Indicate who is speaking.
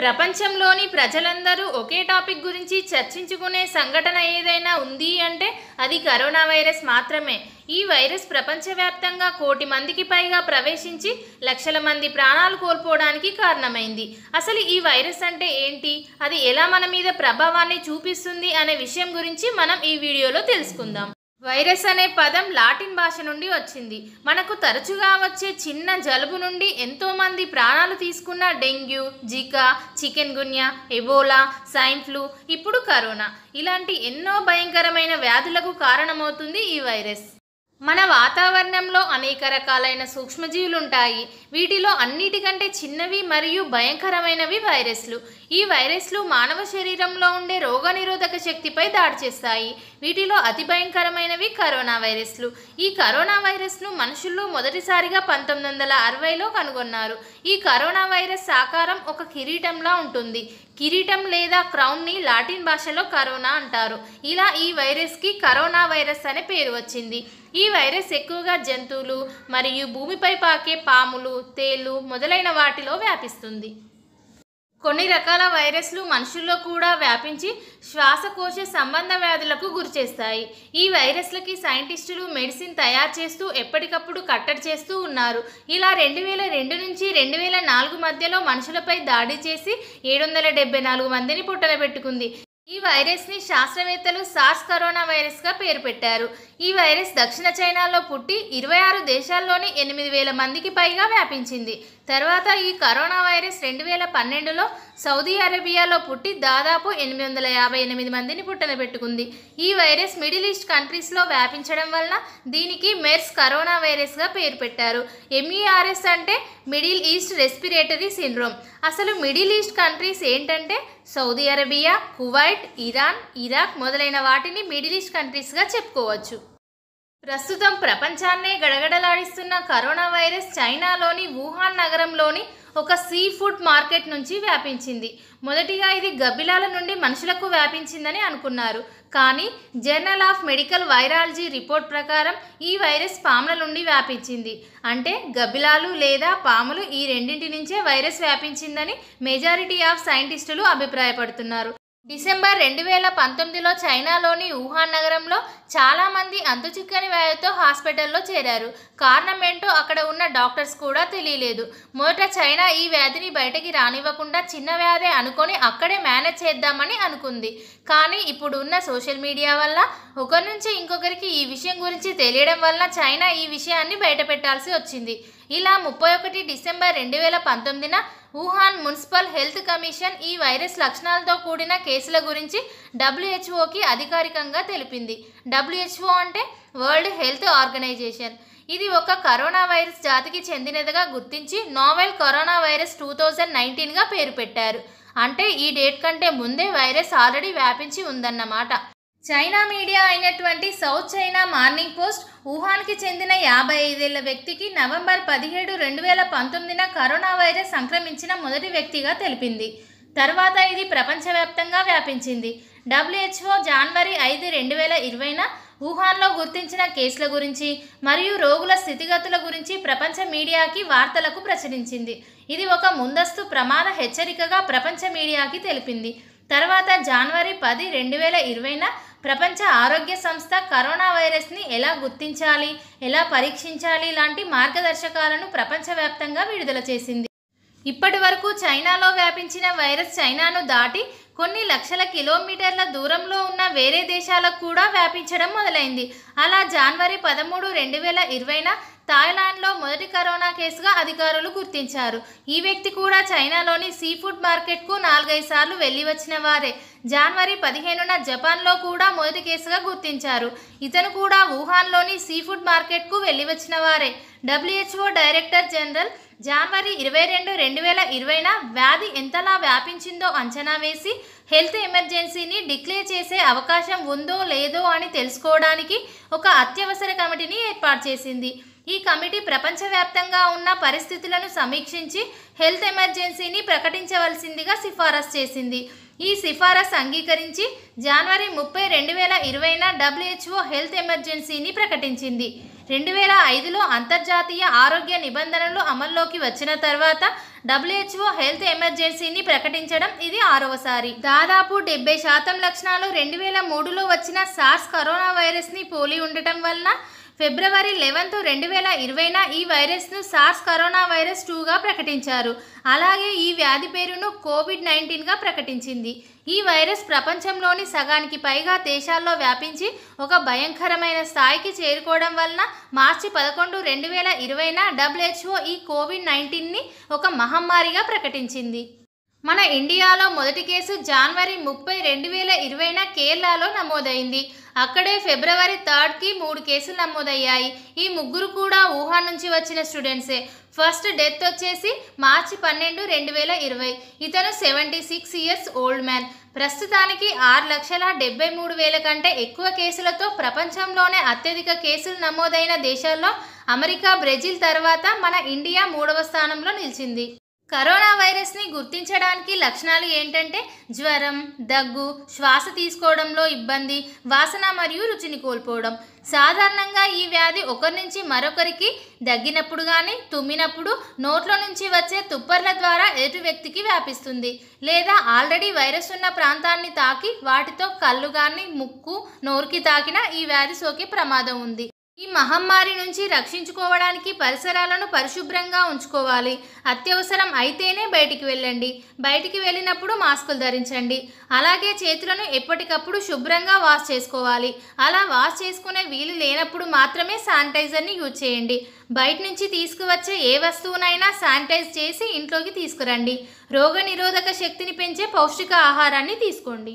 Speaker 1: ప్రపంచంలోని ప్రజలందరూ ఒకే టాపిక్ గురించి చర్చించుకునే సంఘటన ఏదైనా ఉంది అంటే అది కరోనా వైరస్ మాత్రమే ఈ వైరస్ ప్రపంచవ్యాప్తంగా కోటి మందికి పైగా ప్రవేశించి లక్షల మంది ప్రాణాలు కోల్పోవడానికి కారణమైంది అసలు ఈ వైరస్ అంటే ఏంటి అది ఎలా మన మీద ప్రభావాన్ని చూపిస్తుంది అనే విషయం గురించి మనం ఈ వీడియోలో తెలుసుకుందాం వైరస్ అనే పదం లాటిన్ భాష నుండి వచ్చింది మనకు తరచుగా వచ్చే చిన్న జలుబు నుండి ఎంతోమంది ప్రాణాలు తీసుకున్న dengue Zika chikungunya Ebola swine flu ఇప్పుడు కరోనా ఇలాంటి ఎన్నో భయంకరమైన వ్యాధులకు కారణమవుతుంది ఈ వైరస్ మన వాతావరణంలో అనేక రకాలైన సూక్ష్మజీవులు ఉంటాయి వీటిలో అన్నిటికంటే చిన్నవి మరియు భయంకరమైనవి వైరస్లు ఈ వైరస్లు మానవ శరీరంలో ఉండే రోగనిరోధక శక్తిపై దాడి చేస్తాయి వీటిలో అతి భయంకరమైనవి కరోనా వైరస్లు ఈ కరోనా వైరస్ను మనుషులు మొదటిసారిగా పంతొమ్మిది వందల అరవైలో కనుగొన్నారు ఈ కరోనా వైరస్ ఆకారం ఒక కిరీటంలా ఉంటుంది కిరీటం లేదా క్రౌన్ని లాటిన్ భాషలో కరోనా అంటారు ఇలా ఈ వైరస్కి కరోనా వైరస్ అనే పేరు వచ్చింది ఈ వైరస్ ఎక్కువగా జంతువులు మరియు భూమిపై పాకే పాములు తేళ్లు మొదలైన వాటిలో వ్యాపిస్తుంది కొన్ని రకాల వైరస్లు మనుషుల్లో కూడా వ్యాపించి శ్వాసకోశ సంబంధ వ్యాధులకు గురిచేస్తాయి ఈ వైరస్లకి సైంటిస్టులు మెడిసిన్ తయారు చేస్తూ ఎప్పటికప్పుడు కట్టడి చేస్తూ ఉన్నారు ఇలా రెండు వేల రెండు నుంచి రెండు వేల నాలుగు మధ్యలో మనుషులపై దాడి చేసి ఏడు వందల డెబ్బై నాలుగు మందిని పుట్టలబెట్టుకుంది ఈ వైరస్ని శాస్త్రవేత్తలు సార్స్ కరోనా వైరస్గా పేరు పెట్టారు ఈ వైరస్ దక్షిణ చైనాలో పుట్టి ఇరవై ఆరు దేశాల్లోని ఎనిమిది వేల మందికి పైగా వ్యాపించింది తర్వాత ఈ కరోనా వైరస్ రెండు వేల పన్నెండులో సౌదీ అరేబియాలో పుట్టి దాదాపు ఎనిమిది వందల యాభై ఎనిమిది మందిని పెట్టుకుంది ఈ వైరస్ మిడిల్ ఈస్ట్ కంట్రీస్లో వ్యాపించడం వలన దీనికి మెర్స్ కరోనా వైరస్గా పేరు పెట్టారు ఎంఈఆర్ఎస్ అంటే మిడిల్ ఈస్ట్ రెస్పిరేటరీ సిండ్రోమ్ అసలు మిడిల్ ఈస్ట్ కంట్రీస్ ఏంటంటే Saudi Arabia Kuwait Iran Iraq మొదలైన వాటిని మిడిల్ ఈస్ట్ కంట్రీస్గా చెప్పుకోవచ్చు ప్రస్తుతం ప్రపంచాన్నే గడగడలాడిస్తున్న కరోనా వైరస్ చైనాలోని వుహాన్ నగరంలోని ఒక సీ ఫుడ్ మార్కెట్ నుంచి వ్యాపించింది మొదటిగా ఇది గబ్బిలాల నుండి మనుషులకు వ్యాపించిందని అనుకున్నారు కానీ journal of medical virology report ప్రకారం ఈ వైరస్ పాముల నుండి వ్యాపించింది అంటే గబ్బిలాలు లేదా పాములు ఈ రెండింటి నుంచే వైరస్ వ్యాపించిందని మెజారిటీ ఆఫ్ సైంటిస్టులు అభిప్రాయపడుతున్నారు డిసెంబర్ రెండు వేల పంతొమ్మిదిలో చైనాలోని వుహాన్ నగరంలో చాలామంది అంతుచిక్కని వ్యాధితో హాస్పిటల్లో చేరారు కారణం ఏంటో అక్కడ ఉన్న డాక్టర్స్ కూడా తెలియలేదు మొదట చైనా ఈ వ్యాధిని బయటకి రానివ్వకుండా చిన్న వ్యాధే అనుకొని అక్కడే మేనేజ్ చేద్దామని అనుకుంది కానీ ఇప్పుడు ఉన్న సోషల్ మీడియా వల్ల ఒకరి నుంచి ఇంకొకరికి ఈ విషయం గురించి తెలియడం వల్ల చైనా ఈ విషయాన్ని బయటపెట్టాల్సి వచ్చింది ఇలా ముప్పై ఒకటి డిసెంబర్ రెండు వేల పంతొమ్మిదిన వుహాన్ మున్సిపల్ హెల్త్ కమిషన్ ఈ వైరస్ లక్షణాలతో కూడిన కేసుల గురించి డబ్ల్యూహెచ్ఓకి అధికారికంగా తెలిపింది డబ్ల్యూహెచ్ఓ అంటే వరల్డ్ హెల్త్ ఆర్గనైజేషన్ ఇది ఒక కరోనా వైరస్ జాతికి చెందినదిగా గుర్తించి novel corona virus two thousand నైన్టీన్గా పేరు పెట్టారు అంటే ఈ డేట్ కంటే ముందే వైరస్ ఆల్రెడీ వ్యాపించి ఉందన్నమాట చైనా మీడియా అయినటువంటి సౌత్ చైనా మార్నింగ్ పోస్ట్ వుహాన్కి చెందిన యాభై ఐదేళ్ల వ్యక్తికి నవంబర్ పదిహేడు రెండు వేల పంతొమ్మిదిన కరోనా వైరస్ సంక్రమించిన మొదటి వ్యక్తిగా తెలిపింది తర్వాత ఇది ప్రపంచవ్యాప్తంగా వ్యాపించింది డబ్ల్యూహెచ్ఓ జనవరి ఐదు రెండు వేల ఇరవైన వుహాన్లో గుర్తించిన కేసుల గురించి మరియు రోగుల స్థితిగతుల గురించి ప్రపంచ మీడియాకి వార్తలకు ప్రచురించింది ఇది ఒక ముందస్తు ప్రమాద హెచ్చరికగా ప్రపంచ మీడియాకి తెలిపింది తర్వాత జనవరి పది రెండు వేల ఇరవైన ప్రపంచ ఆరోగ్య సంస్థ కరోనా వైరస్ని ఎలా గుర్తించాలి ఎలా పరీక్షించాలి లాంటి మార్గదర్శకాలను ప్రపంచవ్యాప్తంగా విడుదల చేసింది ఇప్పటి వరకు చైనాలో వ్యాపించిన వైరస్ చైనాను దాటి కొన్ని లక్షల కిలోమీటర్ల దూరంలో ఉన్న వేరే దేశాలకు కూడా వ్యాపించడం మొదలైంది అలా జనవరి పదమూడు రెండు వేల ఇరవైన థాయిలాండ్లో మొదటి కరోనా కేసుగా అధికారులు గుర్తించారు ఈ వ్యక్తి కూడా చైనాలోని సీ ఫుడ్ మార్కెట్కు నాలుగైదు సార్లు వెళ్ళి వచ్చిన వారే జనవరి పదిహేనున జపాన్లో కూడా మొదటి కేసుగా గుర్తించారు ఇతను కూడా వుహాన్లోని సీ ఫుడ్ మార్కెట్కు వెళ్ళి వచ్చిన వారే డబ్ల్యూహెచ్ఓ డైరెక్టర్ జనరల్ జనవరి ఇరవై రెండు రెండు వేల ఇరవైన వ్యాధి ఎంతలా వ్యాపించిందో అంచనా వేసి హెల్త్ ఎమర్జెన్సీని డిక్లేర్ చేసే అవకాశం ఉందో లేదో అని తెలుసుకోవడానికి ఒక అత్యవసర కమిటీని ఏర్పాటు చేసింది ఈ కమిటీ ప్రపంచవ్యాప్తంగా ఉన్న పరిస్థితులను సమీక్షించి హెల్త్ ఎమర్జెన్సీని ప్రకటించవలసిందిగా సిఫారసు చేసింది ఈ సిఫారసు అంగీకరించి జనవరి ముప్పై రెండు వేల ఇరవైన డబ్ల్యూహెచ్ఓ హెల్త్ ఎమర్జెన్సీని ప్రకటించింది రెండు వేల ఐదులో అంతర్జాతీయ ఆరోగ్య నిబంధనలు అమల్లోకి వచ్చిన తర్వాత డబ్ల్యూహెచ్ఓ హెల్త్ ఎమర్జెన్సీని ప్రకటించడం ఇది ఆరవసారి దాదాపు డెబ్బై శాతం లక్షణాలు రెండు వేల మూడులో వచ్చిన సార్స్ కరోనా వైరస్ని పోలి ఉండటం వలన ఫిబ్రవరి లెవెన్త్ రెండు వేల ఇరవైన ఈ వైరస్ను సార్స్ కరోనా వైరస్ టూగా ప్రకటించారు అలాగే ఈ వ్యాధి పేరును కోవిడ్ నైన్టీన్గా ప్రకటించింది ఈ వైరస్ ప్రపంచంలోని సగానికి పైగా దేశాల్లో వ్యాపించి ఒక భయంకరమైన స్థాయికి చేరుకోవడం వలన మార్చి పదకొండు రెండు వేల ఇరవైన డబ్ల్యూహెచ్ఓ ఈ కోవిడ్ నైన్టీన్ని ఒక మహమ్మారిగా ప్రకటించింది మన ఇండియాలో మొదటి కేసు జనవరి ముప్పై రెండు వేల ఇరవైన కేరళలో నమోదైంది అక్కడే ఫిబ్రవరి థర్డ్కి మూడు కేసులు నమోదయ్యాయి ఈ ముగ్గురు కూడా వుహాన్ నుంచి వచ్చిన స్టూడెంట్సే ఫస్ట్ డెత్ వచ్చేసి మార్చి పన్నెండు రెండు వేల ఇరవై ఇతను seventy six years old man ప్రస్తుతానికి ఆరు లక్షల డెబ్బై మూడు వేల కంటే ఎక్కువ కేసులతో ప్రపంచంలోనే అత్యధిక కేసులు నమోదైన దేశాల్లో అమెరికా బ్రెజిల్ తర్వాత మన ఇండియా మూడవ స్థానంలో నిలిచింది కరోనా వైరస్ని గుర్తించడానికి లక్షణాలు ఏంటంటే జ్వరం దగ్గు శ్వాస తీసుకోవడంలో ఇబ్బంది వాసన మరియు రుచిని కోల్పోవడం సాధారణంగా ఈ వ్యాధి ఒకరి నుంచి మరొకరికి దగ్గినప్పుడు కానీ తుమ్మినప్పుడు నోట్లో నుంచి వచ్చే తుప్పర్ల ద్వారా ఎదుటి వ్యక్తికి వ్యాపిస్తుంది లేదా ఆల్రెడీ వైరస్ ఉన్న ప్రాంతాన్ని తాకి వాటితో కళ్ళు కానీ ముక్కు నోరుకి తాకినా ఈ వ్యాధి సోకే ప్రమాదం ఉంది ఈ మహమ్మారి నుంచి రక్షించుకోవడానికి పరిసరాలను పరిశుభ్రంగా ఉంచుకోవాలి అత్యవసరం అయితేనే బయటికి వెళ్ళండి బయటికి వెళ్ళినప్పుడు మాస్కులు ధరించండి అలాగే చేతులను ఎప్పటికప్పుడు శుభ్రంగా వాష్ చేసుకోవాలి అలా వాష్ చేసుకునే వీలు లేనప్పుడు మాత్రమే శానిటైజర్ని యూజ్ చేయండి బయట నుంచి తీసుకువచ్చే ఏ వస్తువునైనా శానిటైజ్ చేసి ఇంట్లోకి తీసుకురండి రోగనిరోధక శక్తిని పెంచే పౌష్టిక ఆహారాన్ని తీసుకోండి